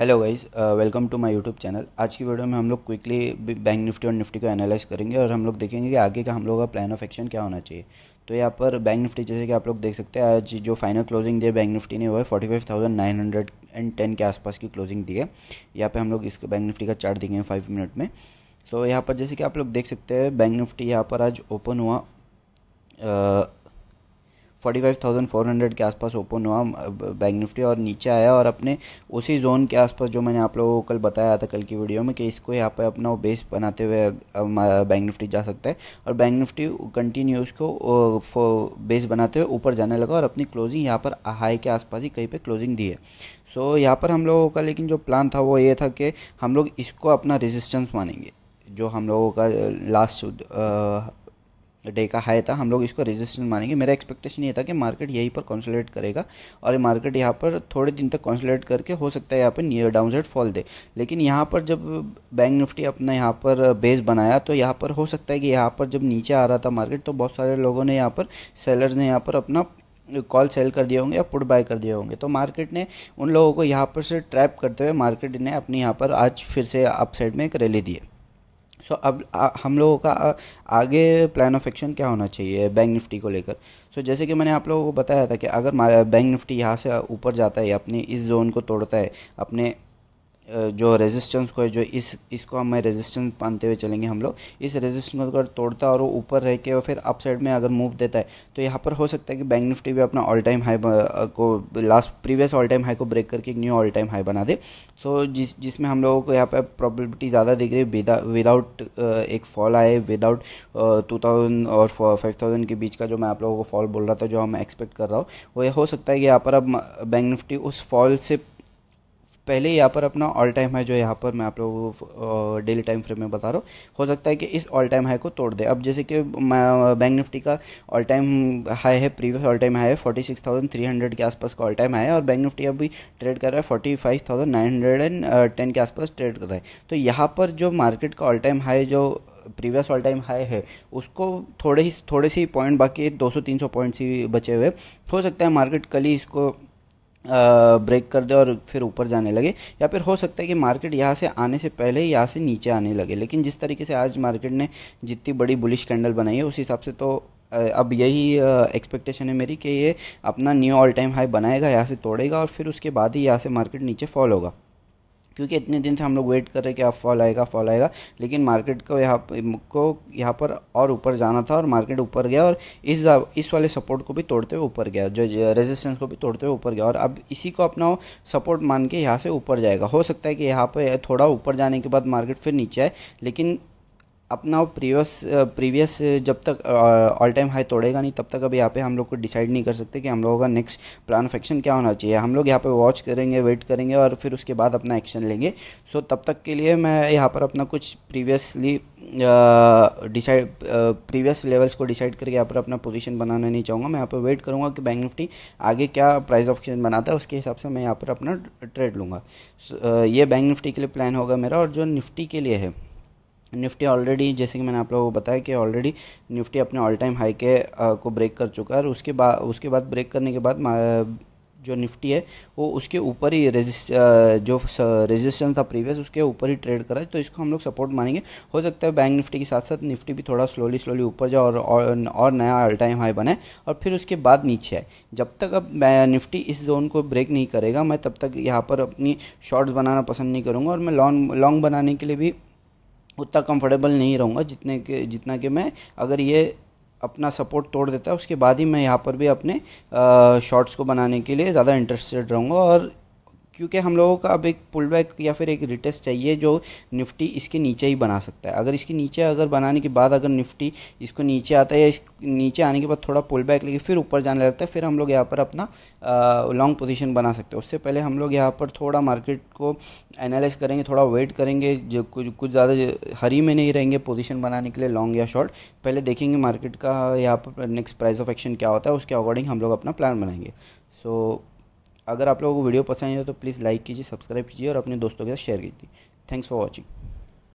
hello guys welcome to my YouTube channel आज की video में हम लोग क्विकली बैंक निफ्टी और निफ्टी को एनालाइज करेंगे और हम लोग देखेंगे कि आगे का हम लोग का प्लान ऑफ एक्शन क्या होना चाहिए तो यहाँ पर बैंक निफ्टी जैसे कि आप लोग देख सकते हैं आज जो फाइनल क्लोजिंग दी बैंक निफ्टी ने वो है forty five thousand nine hundred and ten के आसपास की क्लोजिंग दी है यहाँ पर हम लोग इसको बैंक निफ्टी का चार्ट देंगे फाइव मिनट में तो यहाँ पर जैसे कि आप लोग देख सकते हैं बैंक निफ्टी यहाँ पर आज ओपन हुआ uh, forty five thousand four hundred के आसपास ओपन हुआ बैंक निफ्टी और नीचे आया और अपने उसी जोन के आसपास जो मैंने आप लोगों को कल बताया था कल की वीडियो में कि इसको यहाँ पर अपना बेस बनाते हुए बैंक निफ्टी जा सकता है और बैंक निफ्टी कंटिन्यू उसको बेस बनाते हुए ऊपर जाने लगा और अपनी क्लोजिंग यहाँ पर हाई के आसपास ही कहीं पर क्लोजिंग दी है सो so, यहाँ पर हम लोगों का लेकिन जो प्लान था वो ये था कि हम लोग इसको अपना रेजिस्टेंस मानेंगे जो हम लोगों का लास्ट डे का हाई था हम लोग इसको रेजिस्टेंस मानेंगे मेरा एक्सपेक्टेशन ये था कि मार्केट यहीं पर कॉन्सोलेट करेगा और ये मार्केट यहाँ पर थोड़े दिन तक कॉन्सोलेट करके हो सकता है यहाँ पर नियर डाउन साइड फॉल दे लेकिन यहाँ पर जब बैंक निफ्टी अपना यहाँ पर बेस बनाया तो यहाँ पर हो सकता है कि यहाँ पर जब नीचे आ रहा था मार्केट तो बहुत सारे लोगों ने यहाँ पर सेलर्स ने यहाँ पर अपना कॉल सेल कर दिए होंगे या पुट बाय कर दिए होंगे तो मार्केट ने उन लोगों को यहाँ पर से ट्रैप करते हुए मार्केट ने अपनी यहाँ पर आज फिर से अपसाइड में एक रैली दी है सो so, अब आ, हम लोगों का आगे प्लान ऑफ एक्शन क्या होना चाहिए बैंक निफ्टी को लेकर सो so, जैसे कि मैंने आप लोगों को बताया था कि अगर बैंक निफ्टी यहाँ से ऊपर जाता है अपने इस जोन को तोड़ता है अपने जो रेजिस्टेंस को है जो इस इसको हमें रेजिस्टेंस मानते हुए चलेंगे हम लोग इस रेजिस्टेंस को अगर तोड़ता है और वो ऊपर रह के और फिर अप साइड में अगर मूव देता है तो यहाँ पर हो सकता है कि बैंक निफ्टी भी अपना ऑल टाइम हाई को last previous all time high को ब्रेक करके एक न्यू ऑल टाइम हाई बना दे सो जिस जिसमें हम लोगों को यहाँ पर प्रॉबिलिटी ज़्यादा दिख रही है विदाउट एक फॉल आए विदाउट टू थाउजेंड और फाइव थाउजेंड के बीच का जो मैं आप लोगों को फॉल बोल रहा था जो हम एक्सपेक्ट कर रहा हूँ वो ये हो सकता है कि यहाँ पर अब बैंक निफ्टी उस फॉल से पहले यहाँ पर अपना ऑल टाइम हाई जो यहाँ पर मैं आप लोगों को डेली टाइम फ्रेम में बता रहा हूँ हो सकता है कि इस ऑल टाइम हाई को तोड़ दे अब जैसे कि बैंक निफ्टी का ऑल टाइम हाई है प्रीवियस ऑल टाइम हाई है forty six thousand three hundred के आसपास का ऑल टाइम हाई है और बैंक निफ्टी अभी ट्रेड कर रहा है forty five thousand nine hundred and ten के आसपास ट्रेड कर रहा है तो यहाँ पर जो मार्केट का ऑल टाइम हाई जो प्रीवियस ऑल टाइम हाई है उसको थोड़े ही थोड़े से पॉइंट बाकी दो सौ तीन सौ पॉइंट्स ही बचे हुए हो सकता है मार्केट कल ही इसको ब्रेक कर दे और फिर ऊपर जाने लगे या फिर हो सकता है कि मार्केट यहाँ से आने से पहले ही यहाँ से नीचे आने लगे लेकिन जिस तरीके से आज मार्केट ने जितनी बड़ी बुलिश कैंडल बनाई है उस हिसाब से तो अब यही एक्सपेक्टेशन है मेरी कि ये अपना न्यू ऑल टाइम हाई बनाएगा यहाँ से तोड़ेगा और फिर उसके बाद ही यहाँ से मार्केट नीचे फॉल होगा क्योंकि इतने दिन से हम लोग वेट कर रहे हैं कि अब फॉल आएगा फॉल आएगा लेकिन मार्केट को यहाँ को यहाँ पर और ऊपर जाना था और मार्केट ऊपर गया और इस इस वाले सपोर्ट को भी तोड़ते हुए ऊपर गया जो रेजिस्टेंस को भी तोड़ते हुए ऊपर गया और अब इसी को अपना सपोर्ट मान के यहाँ से ऊपर जाएगा हो सकता है कि यहाँ पर थोड़ा ऊपर जाने के बाद मार्केट फिर नीचे आए लेकिन अपना प्रीवियस प्रीवियस जब तक ऑल टाइम हाई तोड़ेगा नहीं तब तक अभी यहाँ पे हम लोग को डिसाइड नहीं कर सकते कि हम लोगों का नेक्स्ट प्लान ऑफ एक्शन क्या होना चाहिए हम लोग यहाँ पे वॉच करेंगे वेट करेंगे और फिर उसके बाद अपना एक्शन लेंगे सो so, तब तक के लिए मैं यहाँ पर अपना कुछ प्रीवियसली डिसाइड प्रीवियस लेवल्स को डिसाइड करके यहाँ पर अपना पोजिशन बनाना नहीं चाहूँगा मैं यहाँ पर वेट करूँगा कि बैंक निफ्टी आगे क्या प्राइस ऑफ एक्शन बनाता है उसके हिसाब से मैं यहाँ पर अपना ट्रेड लूँगा so, ये बैंक निफ्टी के लिए प्लान होगा मेरा और जो निफ्टी के लिए है निफ्टी ऑलरेडी जैसे कि मैंने आप लोगों को बताया कि ऑलरेडी निफ्टी अपने ऑल टाइम हाई के आ, को ब्रेक कर चुका है और उसके बाद उसके बाद ब्रेक करने के बाद जो निफ्टी है वो उसके ऊपर ही रेजिस्ट जो रेजिस्टेंस था प्रीवियस उसके ऊपर ही ट्रेड करा है तो इसको हम लोग सपोर्ट मानेंगे हो सकता है बैंक निफ्टी के साथ साथ निफ्टी भी थोड़ा स्लोली स्लोली ऊपर जाए और, और और नया ऑल टाइम हाई बने और फिर उसके बाद नीचे आए जब तक अब निफ्टी इस जोन को ब्रेक नहीं करेगा मैं तब तक यहाँ पर अपनी शॉर्ट्स बनाना पसंद नहीं करूँगा और मैं लॉन्ग लॉन्ग बनाने के लिए भी उतना कंफर्टेबल नहीं रहूँगा जितने के जितना कि मैं अगर ये अपना सपोर्ट तोड़ देता है उसके बाद ही मैं यहाँ पर भी अपने शॉर्ट्स को बनाने के लिए ज़्यादा इंटरेस्टेड रहूँगा और क्योंकि हम लोगों का अब एक पुल बैक या फिर एक रिटेस्ट चाहिए जो निफ्टी इसके नीचे ही बना सकता है अगर इसके नीचे अगर बनाने के बाद अगर निफ्टी इसको नीचे आता है या इस नीचे आने के बाद थोड़ा पुल बैक लेके फिर ऊपर जाने लगता है फिर हम लोग यहाँ पर अपना लॉन्ग पोजिशन बना सकते हैं उससे पहले हम लोग यहाँ पर थोड़ा मार्केट को एनालाइज करेंगे थोड़ा वेट करेंगे जो कुछ कुछ ज़्यादा हरी में नहीं रहेंगे पोजिशन बनाने के लिए लॉन्ग या शॉर्ट पहले देखेंगे मार्केट का यहाँ पर नेक्स्ट प्राइस ऑफ एक्शन क्या होता है उसके अकॉर्डिंग हम लोग अपना प्लान बनाएंगे सो so, अगर आप लोगों को वीडियो पसंद आए तो प्लीज़ लाइक कीजिए सब्सक्राइब कीजिए और अपने दोस्तों के साथ शेयर कीजिए थैंक्स फॉर वॉचिंग